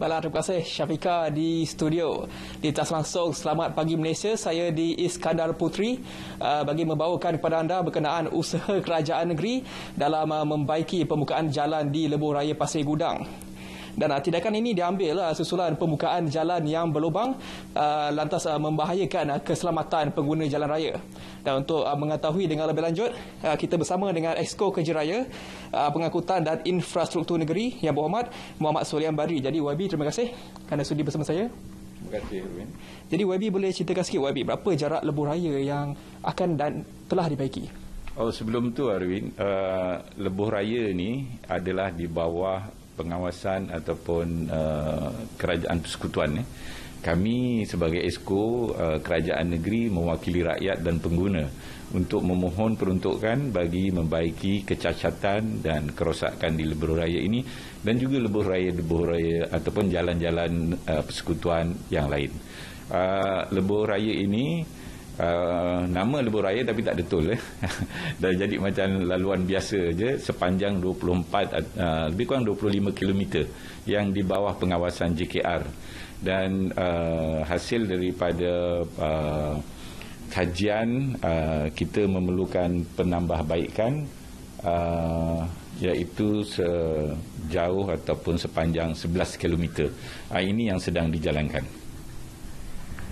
Baiklah, terima kasih Syafika di studio. Di atas langsung, selamat pagi Malaysia. Saya di Iskandar Putri uh, bagi membawakan kepada anda berkenaan usaha kerajaan negeri dalam uh, membaiki pembukaan jalan di Lebuh Raya Pasir Gudang dan uh, tindakan ini diambil uh, susulan pembukaan jalan yang berlubang uh, lantas uh, membahayakan uh, keselamatan pengguna jalan raya. Dan untuk uh, mengetahui dengan lebih lanjut, uh, kita bersama dengan Exco Kerja Raya, uh, Pengangkutan dan Infrastruktur Negeri Yang Berhormat Muhammad Solian Bari. Jadi YB terima kasih kerana sudi bersama saya. Terima kasih Erwin. Jadi YB boleh ceritakan sikit YB berapa jarak lebuh raya yang akan dan telah dibaiki? Oh sebelum tu Arwin, uh, lebuh raya ni adalah di bawah pengawasan ataupun uh, kerajaan persekutuan eh. kami sebagai esko uh, kerajaan negeri mewakili rakyat dan pengguna untuk memohon peruntukan bagi membaiki kecacatan dan kerosakan di lebuh raya ini dan juga lebuh raya-lebuh raya ataupun jalan-jalan uh, persekutuan yang lain uh, lebuh raya ini Uh, nama lebuh raya tapi tak betul eh. dah jadi macam laluan biasa je sepanjang 24 uh, lebih kurang 25 km yang di bawah pengawasan JKR dan uh, hasil daripada uh, kajian uh, kita memerlukan penambahbaikan uh, iaitu sejauh ataupun sepanjang 11 km. Uh, ini yang sedang dijalankan.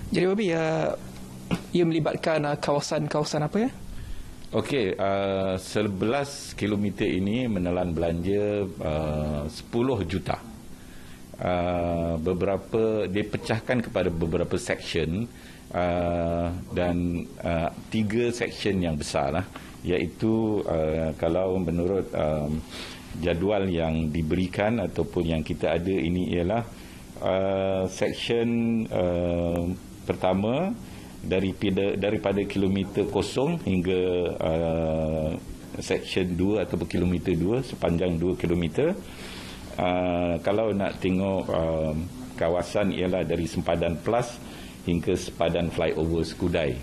Jadi Bobby, uh, ia melibatkan uh, kawasan-kawasan apa ya? Okey, uh, 11 km ini menelan belanja uh, 10 juta. Uh, beberapa dipecahkan kepada beberapa section uh, dan uh, tiga section yang besar lah, iaitu uh, kalau menurut um, jadual yang diberikan ataupun yang kita ada ini ialah uh, section uh, pertama daripada daripada kilometer kosong hingga uh, section 2 atau kilometer 2 sepanjang 2 kilometer uh, kalau nak tengok uh, kawasan ialah dari sempadan plus hingga sempadan flyover Skudai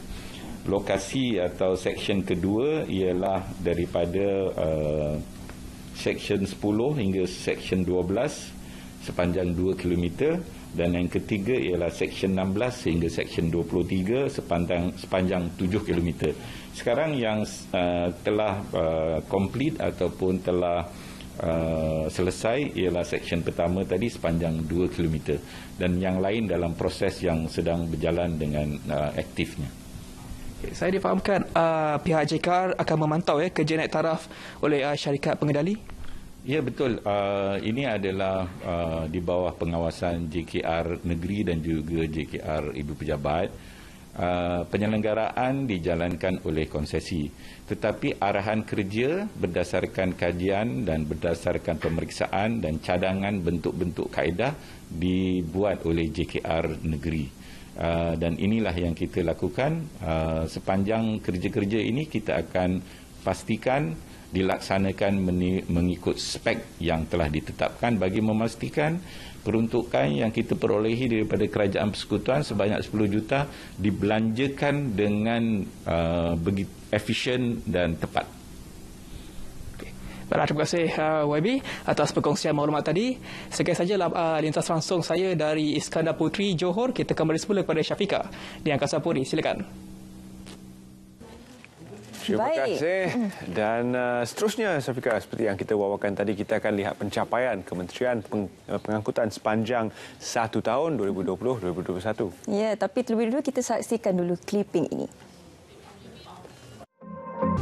lokasi atau section kedua ialah daripada uh, section 10 hingga section sepanjang 2 km dan yang ketiga ialah section 16 sehingga section 23 sepanjang sepanjang 7 km. Sekarang yang uh, telah uh, ataupun telah uh, selesai ialah section pertama tadi sepanjang 2 km dan yang lain dalam proses yang sedang berjalan dengan uh, aktifnya. Saya difahamkan uh, pihak JKR akan memantau ya kerja naik taraf oleh uh, syarikat pengendali. Ya betul. Uh, ini adalah uh, di bawah pengawasan JKR Negeri dan juga JKR Ibu Pejabat. Uh, penyelenggaraan dijalankan oleh konsesi tetapi arahan kerja berdasarkan kajian dan berdasarkan pemeriksaan dan cadangan bentuk-bentuk kaedah dibuat oleh JKR negeri uh, dan inilah yang kita lakukan uh, sepanjang kerja-kerja ini kita akan pastikan dilaksanakan mengikut spek yang telah ditetapkan bagi memastikan peruntukan yang kita perolehi daripada kerajaan persekutuan sebanyak 10 juta dibelanjakan dengan uh, begitu efisien dan tepat. Baiklah, terima kasih uh, YB atas perkongsian maklumat tadi. Sekian saja uh, lintas langsung saya dari Iskandar Putri, Johor. Kita kembali semula kepada Syafiqah di Angkasa Puri. Silakan. Terima Baik. kasih. Dan uh, seterusnya, Safika, seperti yang kita wawakan tadi, kita akan lihat pencapaian Kementerian Peng uh, Pengangkutan sepanjang satu tahun 2020-2021. Ya, tapi terlebih dulu kita saksikan dulu clipping ini.